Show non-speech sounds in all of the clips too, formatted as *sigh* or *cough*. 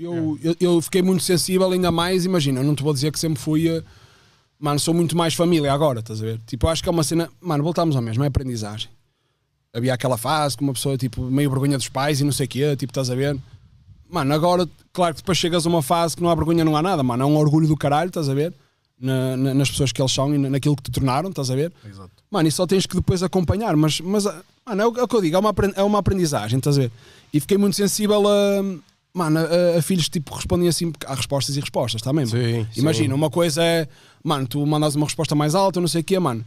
eu, eu, é. eu, eu, fiquei muito sensível, ainda mais, imagina, eu não te vou dizer que sempre fui. Eh, mano, sou muito mais família agora, estás a ver? Tipo, eu acho que é uma cena. Mano, voltámos ao mesmo, é aprendizagem. Havia aquela fase que uma pessoa, tipo, meio vergonha dos pais e não sei o quê, tipo, estás a ver? Mano, agora, claro que depois chegas a uma fase que não há vergonha, não há nada, mano. É um orgulho do caralho, estás a ver? Na, na, nas pessoas que eles são e naquilo que te tornaram, estás a ver? Exato. Mano, e só tens que depois acompanhar, mas, mas mano, é, o, é o que eu digo, é uma, é uma aprendizagem, estás a ver? E fiquei muito sensível a Mano, a, a, filhos tipo respondem assim, há respostas e respostas, está mesmo? Sim, Imagina, sim. uma coisa é, mano, tu mandas uma resposta mais alta, não sei o quê, mano.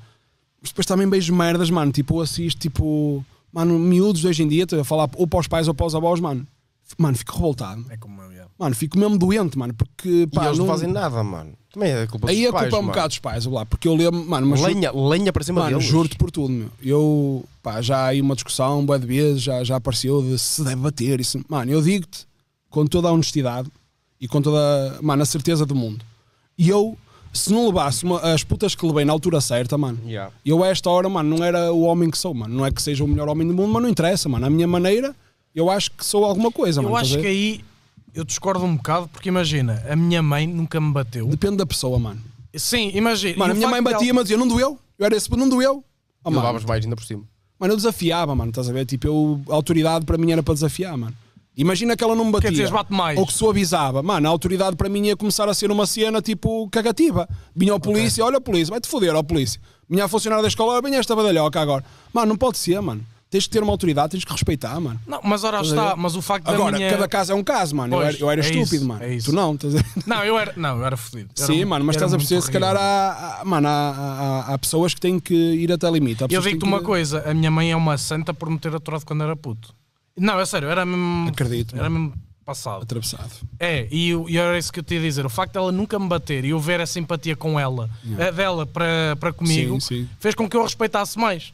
Mas depois também beijo merdas, mano, tipo, assisto, tipo, mano, miúdos hoje em dia, a falar ou para os pais ou para os avós, mano. Mano, fico revoltado. É como eu, é. Mano, fico mesmo doente, mano, porque pá, e eles não... fazem nada, mano. Também é culpa Aí dos é a culpa pais, é um mano. bocado dos pais, lá, porque eu lembro, mano, mas lenha, lenha para cima mano, deles. juro-te por tudo, meu. Eu, pá, já há aí uma discussão, bode de vezes, já, já apareceu de se deve bater isso. Mano, eu digo-te, com toda a honestidade e com toda mano, a certeza do mundo. E eu, se não levasse uma, as putas que levei na altura certa, mano, yeah. eu a esta hora, mano, não era o homem que sou, mano. Não é que seja o melhor homem do mundo, mas não interessa, mano. A minha maneira, eu acho que sou alguma coisa, eu mano. Eu tá acho que aí eu discordo um bocado, porque imagina, a minha mãe nunca me bateu. Depende da pessoa, mano. Sim, imagina. Mano, a minha mãe batia, mas eu não doeu. Eu era esse, não doeu. Oh, e levavas mais ainda por cima. Mano, eu desafiava, mano, estás a ver? Tipo, eu, a autoridade para mim era para desafiar, mano. Imagina que ela não me batia. Quer dizer, bate mais. Ou que suavizava. Mano, a autoridade para mim ia começar a ser uma cena tipo cagativa. Vinha ao polícia, okay. olha o polícia, vai-te foder ao polícia. Minha funcionária da escola, bem esta badalhoca agora. Mano, não pode ser, mano. Tens que ter uma autoridade, tens que respeitar, mano. Não, mas ora está, mas o facto Agora, minha... cada caso é um caso, mano. Pois, eu era, eu era é estúpido, isso, mano. É tu não, estás a... Não, eu era, não, eu era fodido. Sim, mano, mas estás a perceber, se calhar há, há mano, há, há, pessoas que têm que ir até limite. Eu digo-te que... uma coisa, a minha mãe é uma santa por me ter aturado quando era puto. Não, é sério, era mesmo. Acredito. Era mesmo passado. Atravessado. É, e, e era isso que eu te ia dizer. O facto dela de nunca me bater e eu ver a simpatia com ela, é dela para, para comigo, sim, sim. fez com que eu a respeitasse mais.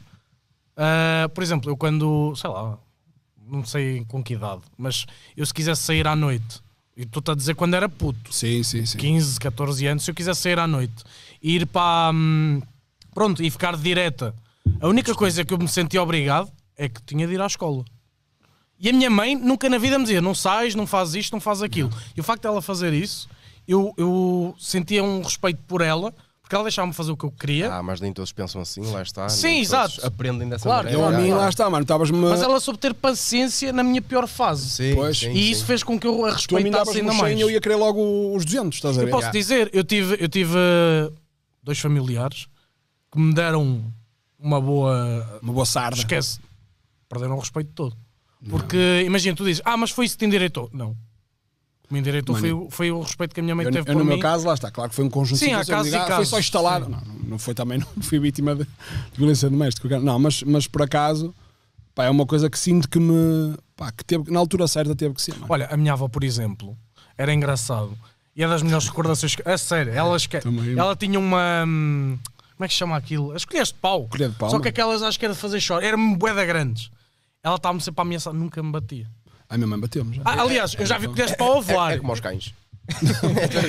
Uh, por exemplo, eu quando, sei lá, não sei com que idade, mas eu se quisesse sair à noite, e tu estás a dizer quando era puto, sim, sim, sim. 15, 14 anos, se eu quisesse sair à noite, ir para. Hum, pronto, e ficar direta. A única coisa que eu me senti obrigado é que tinha de ir à escola. E a minha mãe nunca na vida me dizia: não sais, não fazes isto, não fazes aquilo. Não. E o facto dela fazer isso, eu, eu sentia um respeito por ela. Porque ela deixava-me fazer o que eu queria. Ah, mas nem todos pensam assim, lá está. Sim, exato. Aprendem dessa claro, maneira. Eu a mim, lá está, mano. Estavas -me... Mas ela soube ter paciência na minha pior fase. Sim, pois. Sim, e sim. isso fez com que eu a respeitasse ainda mais. Eu ia querer logo os 200, estás a ver? Eu posso dizer, eu tive, eu tive dois familiares que me deram uma boa. Uma boa sarda. Esquece. Perderam o respeito todo. Porque imagina, tu dizes, ah, mas foi isso que te endireitou. Não. O que me endireitou foi, o- foi o respeito que a minha mãe Eu, teve eu por no meu caso, lá está, claro que foi um conjunto Sim, de há situações. casos e Digo, ah, Foi só instalar. Não, não, foi também, não fui vítima de, de violência doméstica. Não, mas, mas por acaso, pá, é uma coisa que sinto que me. Pá, que teve, na altura certa teve que ser. mano. É? Olha, a minha avó, por exemplo, era engraçado. E é das melhores recordações que. A sério, ela, esque... ela tinha uma. Hum, como é que se chama aquilo? As colheres de pau. Colher de pau, Só que é? aquelas acho que era de fazer chorar. Eram bué da grandes. Ela estava-me sempre a ameaçar, nunca me batia. A minha mãe bateu-me já. Ah, aliás, eu já vi colheres para o voar. É, é como aos cães. *laughs*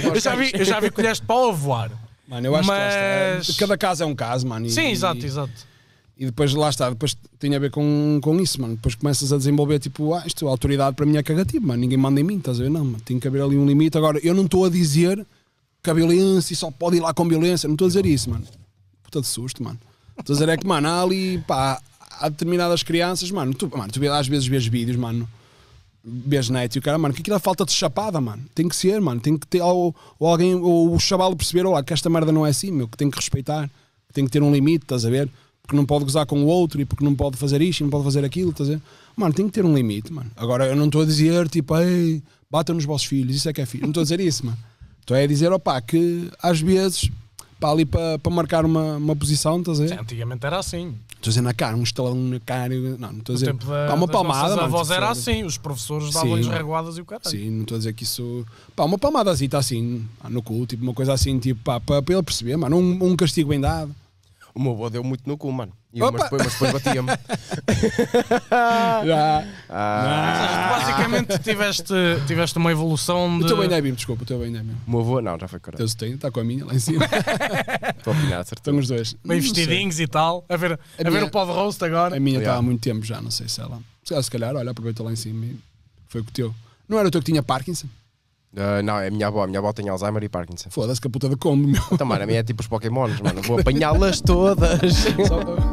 eu, já vi, eu já vi colheres para o voar. Mano, eu acho é, Mas... que cada caso é um caso, mano. E, Sim, exato, e, exato. E depois lá está, depois tinha a ver com, com isso, mano. Depois começas a desenvolver, tipo, ah, isto, a autoridade para mim é cagativo, mano. Ninguém manda em mim, estás a ver? Não, mano. Tem que haver ali um limite. Agora, eu não estou a dizer que a violência só pode ir lá com violência. Não estou a dizer isso, mano. Puta de susto, mano. Estou a dizer é que, mano, há ali, pá, há determinadas crianças, mano, tu, mano, tu às vezes vês vídeos, mano, vês net e o cara, mano, que aquilo é falta de chapada, mano. Tem que ser, mano, tem que ter ou, ou alguém, ou o chaval perceber, lá que esta merda não é assim, meu, que tem que respeitar, que tem que ter um limite, estás a ver? Porque não pode gozar com o outro e porque não pode fazer isto e não pode fazer aquilo, estás a ver? Mano, tem que ter um limite, mano. Agora eu não estou a dizer, tipo, ei, batam nos vossos filhos, isso é que é filho. Não estou a dizer isso, mano. Estou a dizer, opá, que às vezes para ali para, para marcar uma, uma posição, estás a dizer? Sim, antigamente era assim. Estou a dizer na cara, um estalão na cara, não, não estou a dizer. pá, uma palmada. Mas a voz era assim, os professores davam-lhes reguadas e o caralho. Sim, não estou a dizer que isso. Pá, uma palmada assim, está assim, no cu, tipo uma coisa assim, tipo, pá, para, para ele perceber, mano, um, um castigo bem dado. O meu avô deu muito no cu, mano. E eu, mas depois, mas depois batia-me. *laughs* Ah. basicamente tiveste, tiveste uma evolução de. O teu bem não é desculpa, o teu bem não é O meu avô, não, já foi caralho. Teu tem, está com a minha lá em cima. Estou *laughs* afinado, acertamos os dois. Bem vestidinhos e tal. A ver, a, a minha, ver o pod roast agora. A minha está há muito tempo já, não sei se ela. Se calhar, olha, aproveita lá em cima e foi com o teu. Não era o teu que tinha Parkinson? Uh, não, é a minha avó. A minha avó tem Alzheimer e Parkinson. Foda-se que a puta da Kombi, meu. Então, mano, a minha é tipo os Pokémons, mano. Vou *laughs* apanhá-las todas.